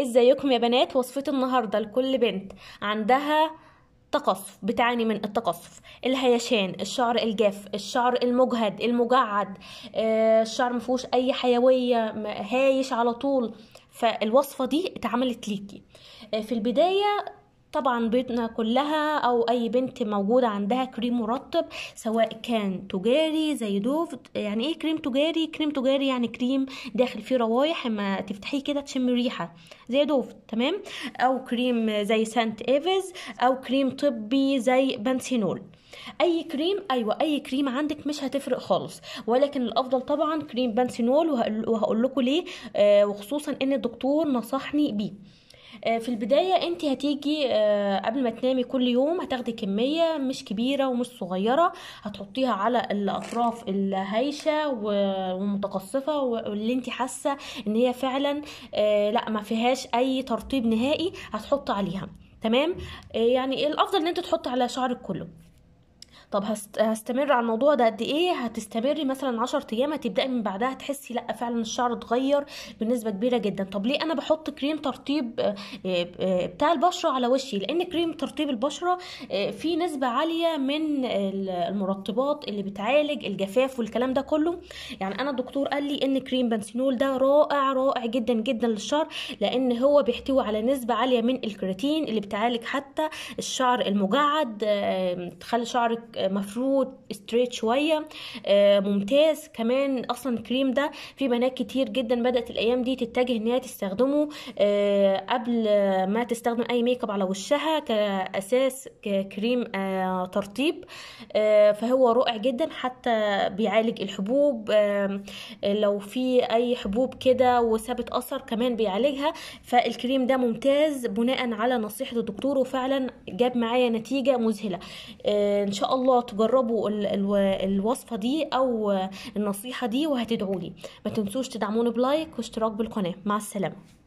ازيكم يا بنات وصفتي النهارده لكل بنت عندها تقصف بتعاني من التقصف الهيشان الشعر الجاف الشعر المجهد المجعد آه، الشعر مفيهوش اي حيويه هايش على طول فالوصفه دي اتعملت ليكي آه، في البدايه طبعا بيتنا كلها او اي بنت موجوده عندها كريم مرطب سواء كان تجاري زي دوف يعني ايه كريم تجاري كريم تجاري يعني كريم داخل فيه روايح اما تفتحيه كده تشم ريحه زي دوف تمام او كريم زي سانت ايفز او كريم طبي زي بانسينول اي كريم ايوه اي كريم عندك مش هتفرق خالص ولكن الافضل طبعا كريم بانسينول وهقول لكم ليه آه وخصوصا ان الدكتور نصحني بيه آه، في البداية انت هتيجي آه، قبل ما تنامي كل يوم هتاخدي كمية مش كبيرة ومش صغيرة هتحطيها على الاطراف الهايشة والمتقصفة واللي انت حاسة ان هي فعلا آه، لا ما فيهاش اي ترطيب نهائي هتحط عليها تمام يعني الافضل ان انت تحط على شعرك كله طب هستمر على الموضوع ده قد ايه هتستمري مثلا 10 ايام هتبداي من بعدها تحسي لا فعلا الشعر اتغير بنسبه كبيره جدا طب ليه انا بحط كريم ترطيب آه، آه، آه، بتاع البشره على وشي لان كريم ترطيب البشره في نسبه عاليه من المرطبات اللي بتعالج الجفاف والكلام ده كله يعني انا الدكتور قال لي ان كريم بنسينول ده رائع رائع جدا جدا للشعر لان هو بيحتوي على نسبه عاليه من الكرياتين اللي بتعالج حتى الشعر المجعد تخلي شعرك مفرود مفروض ستريت شويه آه، ممتاز كمان اصلا الكريم ده في بنات كتير جدا بدات الايام دي تتجه ان هي تستخدمه آه، قبل ما تستخدم اي ميك اب على وشها كاساس كريم آه، ترطيب فهو رائع جدا حتى بيعالج الحبوب لو في اي حبوب كده وثابت اثر كمان بيعالجها فالكريم ده ممتاز بناء على نصيحه الدكتور وفعلا جاب معايا نتيجه مذهله ان شاء شاء الله تجربوا الوصفه دي او النصيحه دي وهتدعوا لي ما تنسوش تدعموني بلايك واشتراك بالقناه مع السلامه